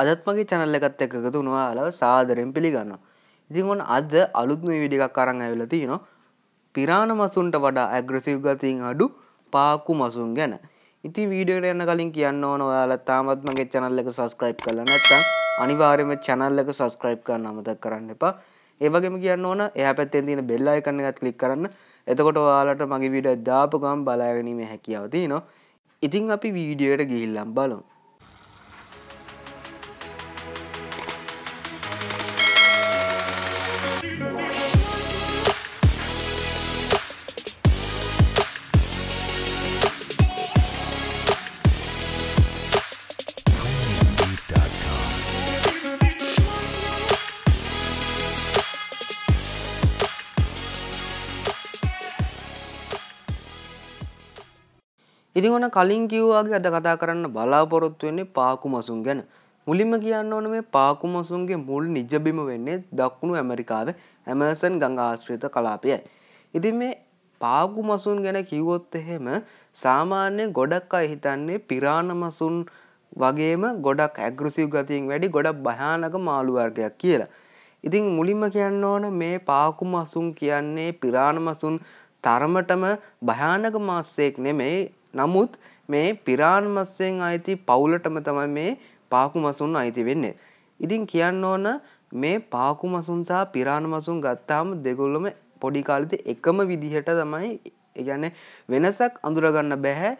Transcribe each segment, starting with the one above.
අදත් මගේ චැනල්ල එකත් එකකතු උනවාලාව සාදරෙන් පිළිගන්න ඉතින් ඔන්න අද අලුත්ම විඩිකක් කරන්න ඇවිලති නො පිරාණ මසුන්ට වඩා ඇග්‍රසිව් ගතින් අඩු පාකු මසුන් ගැන ඉති වීඩියට යන්න කලින් කියන්න ඕන ඔයාලා තාමත් මගේ චැනල්ල එක සස්ක්‍රයිප් කල නැත්තම් අනිවාර්යම චැනල්ල එක සස්ක්‍රයිප් කරන්න අමතක් කරන්න එපා ඒවගේම කියන්න ඕන එහ පැත්තෙන් තියෙන බෙල්ලා එකන්න එකත් කලික් කරන්න එතකොට ඔයාලට මගේ වීඩ දාපුකම් බලාගැනීම හැකියාවති නො ඉතින් අපි වීඩියට ගිහිල්ලම් බලමු ඉතින් ඔන්න කලින් කිව්වාගේ අද කතා කරන්න බලාපොරොත්තු වෙන්නේ පාකු මසුන් ගැන. මුලින්ම කියන්න ඕන මේ පාකු මසුන්ගේ මුල් නිජබිම වෙන්නේ දකුණු ඇමරිකාවේ ඇමර්සන් ගඟ ආශ්‍රිත කලාපයයි. ඉතින් මේ පාකු මසුන් ගැන කිව්වොත් එහෙම සාමාන්‍ය ගොඩක් අය හිතන්නේ පිරාණ මසුන් වගේම ගොඩක් ඇග්‍රසිව් ගතියෙන් වැඩි ගොඩක් භයානක මාළු වර්ගයක් කියලා. ඉතින් මුලින්ම කියන්න ඕන මේ පාකු මසුන් කියන්නේ පිරාණ මසුන් තරමටම භයානක මාස්සෙක් නෙමෙයි නමුත් මේ පිරාන් මස්සෙන් අයිති පවුලටම තමයි මේ පාකු මසුන් අයිති වෙන්නේ. ඉතින් කියන්න ඕන මේ පාකු මසුන් සහ පිරාණ මසුන් ගත්තාම දෙගොල්ලම පොඩි කාලෙදි එකම විදිහට තමයි කියන්නේ වෙනසක් අඳුරගන්න බෑ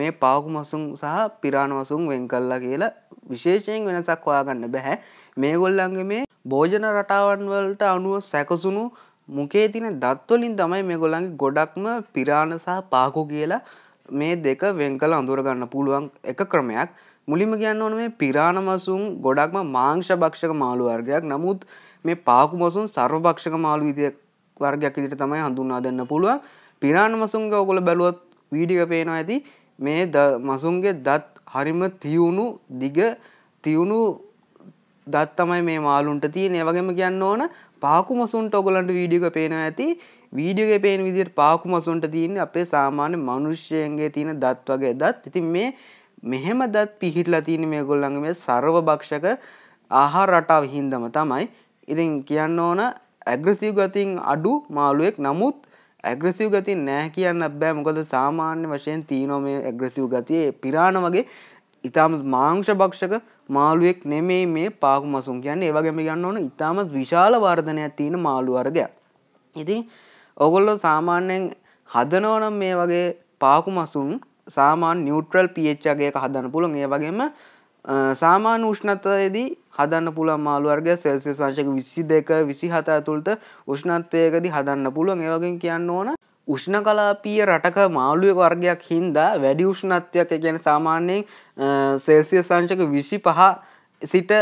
මේ පාකු මසුන් සහ පිරාණ මසුන් වෙන් කළා කියලා විශේෂයෙන් වෙනසක් හොයාගන්න බෑ මේගොල්ලන්ගේ මේ භෝජන රටාවන් වලට අනුව සැකසුණු මුකේ තියෙන දත්වලින් තමයි මේගොල්ලන්ගේ ගොඩක්ම පිරාණ සහ පාකු කියලා මේ දෙක වෙන් කළ අඳුරගන්න පුළුවන් එක ක්‍රමයක් මුලිම කියන්න ඕන මේ පිරාණ මසුන් ගොඩක්ම මාංශ භක්ෂක මාළු වර්ගයක් නමුත් මේ පාකු මසුන් සර්ව භක්ෂක මාළු විදිය වර්ගයක් ඉදිට තමයි හඳුන්වා දෙන්න පුළුවන් පිරාණ මසුන්ග ඔකොල බැලුවත් වීඩික පේනවා ඇති මේ ද මසුන්ගේ දත් හරිම තියුණු දිග තියුණු දත්තමයි මේ මාලුන්ට තියෙන වගේම කියන්න ඕන පාකු මසුන්ට ඔගොලන්ට වීඩියක පේනවා ඇති වීඩියෝගේ පේන විදිට පාකු මසුන්ට තියන්නේ අපේ සාමාන්‍ය මනුෂ්‍යයන්ගේ තියෙන දත් වගේ දත් ඉතින් මේ මෙහෙම දත් පිහිටලා තියෙන මේ ගොල්ලන්ගේ මේ සර්ව භක්ෂක ආහාර රටාව හින්දම තමයි. ඉතින් කියන්න ඕන ඇග්‍රසිව් ගතින් අඩු මාළුවෙක් නමුත් ඇග්‍රසිව් ගතින් නැහැ කියන්න බෑ මොකද සාමාන්‍ය වශයෙන් තීනෝ මේ ඇග්‍රසිව් ගතිය පිරාණ වගේ ඉතාම මාංශ භක්ෂක මාළුවෙක් නෙමෙයි මේ පාකු මසුන් කියන්නේ ඒ වගේම ගන්න ඕන ඉතාම විශාල වර්ධනයක් තියෙන මාළු වර්ගයක්. ඉතින් ඔයගොල්ලෝ සාමාන්‍යයෙන් හදනවනම් මේ වගේ පාකු මසුන් සාමාන්‍ය නියුට්‍රල් pH එකක හදන්න පුළුවන්. ඒ වගේම සාමාන්‍ය උෂ්ණත්වයේදී හදන්න පුළුවන් මාළු වර්ගය සෙල්සියස් අංශක 22 27 ඇතුළත උෂ්ණත්වයකදී හදන්න පුළුවන්. ඒ වගේම කියන්න ඕන උෂ්ණ කලාපීය රටක මාළුවක වර්ගයක් හින්දා වැඩි උෂ්ණත්වයක් ගැන සාමාන්‍යයෙන් සෙල්සිය සංශක විශි පහ සිට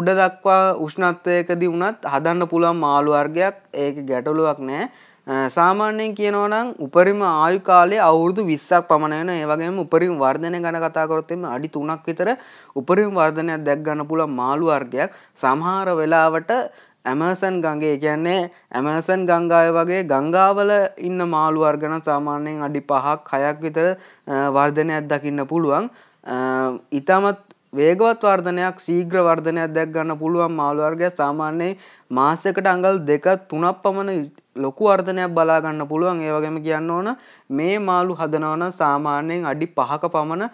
උඩ දක්වා උෂ්ණත්වයකදී වනත් හදන්න පුළුවන් මාළු වර්ගයක් ඒක ගැටලුවක් නෑ සාමාන්‍යයෙන් කියනවනම් උපරිම ආයු කාලේ අවුරුදු විස්සක් පමණයන ඒවගේම උපරිම වර්ධනය ගැන කතාකොරොත්තෙම අඩි තුනක් විතර උපරිම වර්ධනයක් දැක්ගන්න පුළ මාළු වර්ගයක් සමහර වෙලාවට ඇමර්සන් ගඟේ කියන්නේ ඇමර්සන් ගංගාය වගේ ගංගාවල ඉන්න මාළු වර්ගන සාමාන්‍යයෙන් අඩි පහක් හයක් විතර වර්ධනයක් දකින්න පුළුවන් ඉතාමත් වේගවත් වර්ධනයක් ශීග්‍ර වර්ධනයක් දැක් ගන්න පුළුවන් මාළු වර්ගය සාමාන්‍යයෙන් මාසයකට අඟල් දෙක තුනක් පමණ ලොකු වර්ධනයක් බලා ගන්න පුළුවන් ඒ වගේම කියන්න ඕන මේ මාළු හදනවන සාමාන්‍යයෙන් අඩි පහක පමණ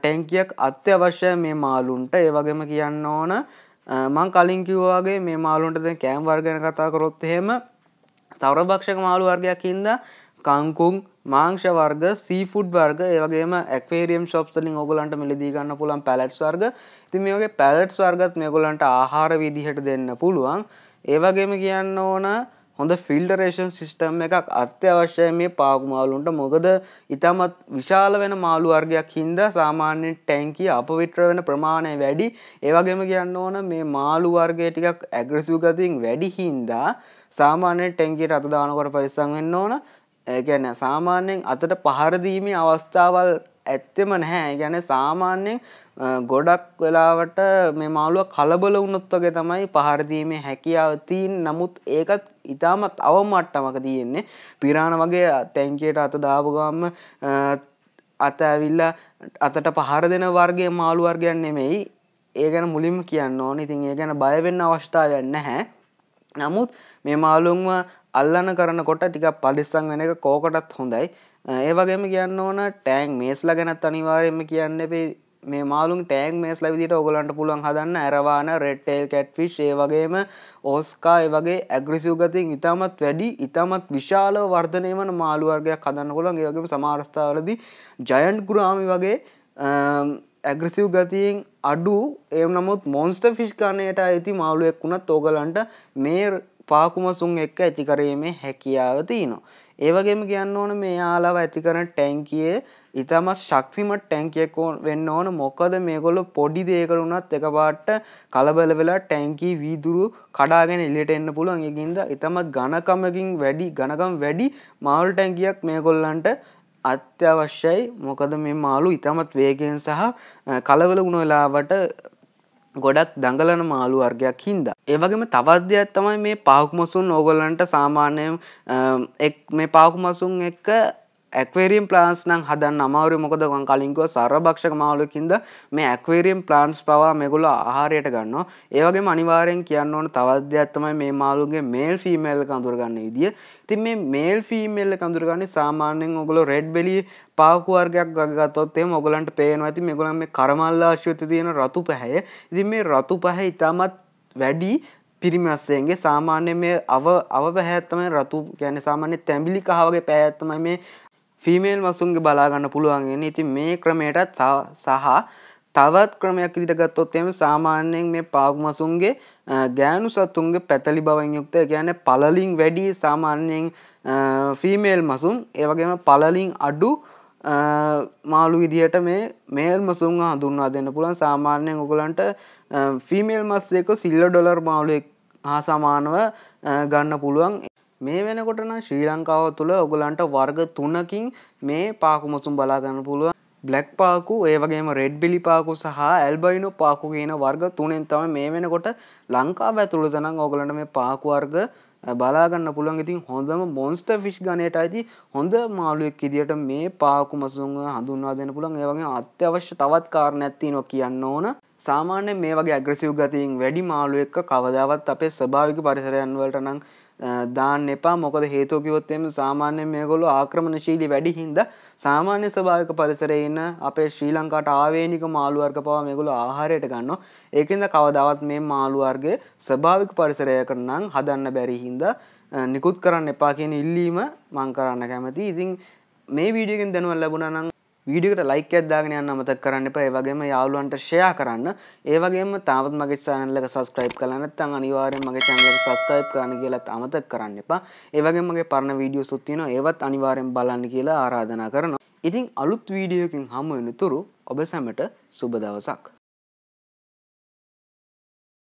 ටැංකියක් අත්‍යවශ්‍ය මේ මාළුන්ට ඒ වගේම කියන්න ඕන මං කලින් කිව්වාගේ මේ මාලුන්ට දැන් කෑම් වර්ගන කතා කරොත් එහෙම තවරභක්ෂක මාළු වර්ගයක් හින්දා කංකුන් මාංශ වර්ග සීෆුඩ් වර්ග ඒවගේම එක්වේරියම් ශොප්ස් වලින් ඕගලන්ට මිලදී ගන්න පුළුවන් පැලට්ස් වර්ග. ඉතින් මේ වගේ පැලට්ස් වර්ගත් මේගොල්ලන්ට ආහාර විදිහට දෙන්න පුළුවන්. ඒ වගේම කියන්න ඕන හොඳ ෆිල්ටරේෂන් සිිස්ටම් එකක් අත්‍යවශ්‍යය මේ පාගුමාලුන්ට මොකද ඉතාමත් විශාල වෙන මාළු වර්ගයක් හින්ද සාමාන්‍යෙන් ටැන්කි අප විට්‍ර වෙන ප්‍රමාණය වැඩි ඒවගේම කියන්න ඕන මේ මාළු වර්ගය ටිකක් ඇග්‍රසිව් ගතින් වැඩි හින්දා සාමාන්‍ය ටැන්කි රතදානකොට පරිස්සං වෙන්න ඕන ඒගැන සාමාන්‍යයෙන් අතට පහරදීමේ අවස්ථාවල් ඇත්තෙම නැහැ. ඒ කියන්නේ සාමාන්‍යයෙන් ගොඩක් වෙලාවට මේ මාළුව කලබල වුණොත් වගේ තමයි පහර දීමේ හැකියාව තියෙන. නමුත් ඒකත් ඊටමත් අවම මට්ටමක තියෙන්නේ. පිරාණ වගේ ටැංකියට අත දාපු ගමන් අත ඇවිල්ලා අතට පහර දෙන වර්ගයේ මාළු වර්ගයක් නෙමෙයි. ඒ ගැන මුලින්ම කියන්න ඕනේ. ඉතින් ඒ ගැන බය වෙන්න අවස්ථාවක් නැහැ. නමුත් මේ මාළුන්ව අල්ලන කරනකොට ටිකක් පරිස්සම් වෙන එක කෝකටත් හොඳයි. ඒ වගේම කියන්න ඕන ටෑන් මේස්ලා ගැනත් අනිවාර්යෙන්ම කියන්න එපේ මේ මාලුම් ටෑන් මේස්ලා විදිහට ඔයගලන්ට පුළුවන් හදන්න ඇරවාන රෙඩ් ටේල් කැට්ෆිෂ් ඒ වගේම ඕස්කා ඒ වගේ ඇග්‍රෙසිව් ගතියෙන් ඊටමත් වැඩි ඊටමත් විශාලව වර්ධනය වන මාළු වර්ගයක් හදන්න පුළුවන් ඒ වගේම සමහර අවස්ථාවලදී ජයන්ට් ගුරාමි වගේ ඇග්‍රසිව් ගතියෙන් අඩු එම නමුත් මොන්ස්ට ෆිෂ් කණයට ඇති මාළුවෙක් වුණත් ඕගලන්ට මේ පාකුමසුන් එක්ක ඇති කිරීමේ හැකියාව තියෙනවා. ඒ වගේම කියන්න ඕන මේ යාලාව ඇති කරන ටැංකියේ ඉතාමත් ශක්තිමත් ටැංකියක් වෙන්න ඕන මොකද මේගොල්ලෝ පොඩි දෙයකට වුණත් එකපාරට කලබල වෙලා ටැංකිය වීදුරු කඩාගෙන එළියට එන්න පුළුවන්. ඒකින්ද ඉතාමත් ඝනකමකින් වැඩි ඝනකම් වැඩි මාළු ටැංකියක් මේගොල්ලන්ට අත්‍යවශ්‍යයි මොකද මේ මාළු ඉතාමත් වේගෙන් සහ කලවල වුණ වෙලාවට ගොඩක් දඟලන මාළු වර්ගයක් හින්දා. ඒ වගේම තවත් දෙයක් තමයි මේ පාහුක මසුන් ඕගොල්ලන්ට සාමාන්‍යයෙන් මේ පාහුක මසුන් එක්ක ඇක්වේරියම් ප්ලාන්ස් නම් හදන්න අමාරු මොකද මං කලින් කිව්වා සරභක්ෂක මාළුකින්ද මේ ඇක්වේරියම් ප්ලාන්ට්ස් පවා මේගොල්ලෝ ආහාරයට ගන්නවා ඒ වගේම අනිවාර්යෙන් කියන්න ඕන තවත් දෙයක් තමයි මේ මාළුන්ගේ මේල් ෆීමේල් එක අඳුරගන්න විදිය. ඉතින් මේ මේල් ෆීමේල් එක අඳුරගන්නේ සාමාන්‍යයෙන් ඔයගොල්ලෝ රෙඩ් බෙලි පාහු වර්ගයක් ගත්තොත් එහෙම ඔයගලන්ට පේනවා ඉතින් මේගොල්ලන් මේ කරමල්ලාශ්‍රිත තියෙන රතු පැහැය. ඉතින් මේ රතු පැහැ ඊටමත් වැඩි පිරිමස්සයන්ගේ සාමාන්‍ය මේ අව අවපැහැත්තම රතු ගැන සාමාන්‍ය තැඹිලි කහවගේ පැහැත්තම මේ ෆිමේල් මසුන්ගේ බලාගන්න පුළුවන්ගෙන ඉතින් මේ ක්‍රමයටත් සහ තවත් ක්‍රමයක් ඉදිට ගත්තොත් එම සාමාන්‍යයෙන් මේ පාගමසුන්ගේ ගෑනු සත්තුන්ගේ පැතලි බවන් යුක්ත ගැන පලලින් වැඩි සාමාන්‍යයෙන් ෆීමේල් මසුන් ඒවගේම පලලින් අඩු මාළු විදිහට මේ මේල් මසුන් හඳුන්වා දෙන්න පුළන් සාමාන්‍යයෙන් ඔගලන්ට ෆිමේල් මස් එක සිල්ල ඩොලර් මාළුවෙක් හා සමානව ගන්න පුළුවන් මේ වෙනකොටන ශ්‍රී ලංකාව තුළ ඔගුලන්ට වර්ග තුනකින් මේ පාකුමසුම් බලාගන්න පුළුව බ්ලක් පාකු ඒවගේම රෙඩ් බිලි පාකු සහ ඇල්බයිනු පාකු කියන වර්ග තුනෙන් තම මේ වෙනකොට ලංකාව ඇතුළ තනම් ඕගලන්ට මේ පාකු වර්ග බලාගන්න පුළුවන් ඉතින් හොඳම මොන්ස්ට ෆිෂ් ගණයට අයිති හොඳ මාළුවෙක් ඉදිට මේ පාකු මසුන් හඳුන්වා දෙන්න පුළන් ඒවගේ අත්‍යවශ්‍ය තවත් කාරණැත්ති නො කියන්න ඕන සාමාන්‍ය මේ වගේ ඇග්‍රසිව් ගතින් වැඩි මාළුවෙක්ක කවදාවත් අපේ ස්භාවික පරිසරයන්වලට නං දාන්න එපා මොකද හේතුව කිව්වොත් එimhe සාමාන්‍යයෙන් මේගොල්ලෝ ආක්‍රමණශීලී වැඩි හින්දා සාමාන්‍ය ස්වභාවික පරිසරයේ ඉන්න අපේ ශ්‍රී ලංකාවට ආවේනික මාළු වර්ග පවා මේගොල්ලෝ ආහාරයට ගන්නවා ඒකෙන්ද කවදාවත් මේ මාළු වර්ගයේ ස්වභාවික පරිසරයකට නම් හදන්න බැරි හින්දා නිකුත් කරන්න එපා කියන ඉල්ලීම මං කරන්න කැමතියි. ඉතින් මේ වීඩියෝගෙන් දැනුවත් ලැබුණා නම් වීඩියෝකට ලයික් එකක් දාගෙන යන්න අමතක කරන්න එපා. ඒ වගේම යාළුවන්ට ෂෙයා කරන්න. ඒ වගේම තාමත් මගේ channel එක subscribe කරලා නැත්නම් අනිවාර්යෙන් මගේ channel එක subscribe කරන්න කියලාත් අමතක කරන්න එපා. ඒ වගේම මගේ පරණ වීඩියෝස් උත් තියෙනවා. ඒවත් අනිවාර්යෙන් බලන්න කියලා ආරාධනා කරනවා. ඉතින් අලුත් වීඩියෝකින් හමු වෙනතුරු ඔබ සැමට සුබ දවසක්.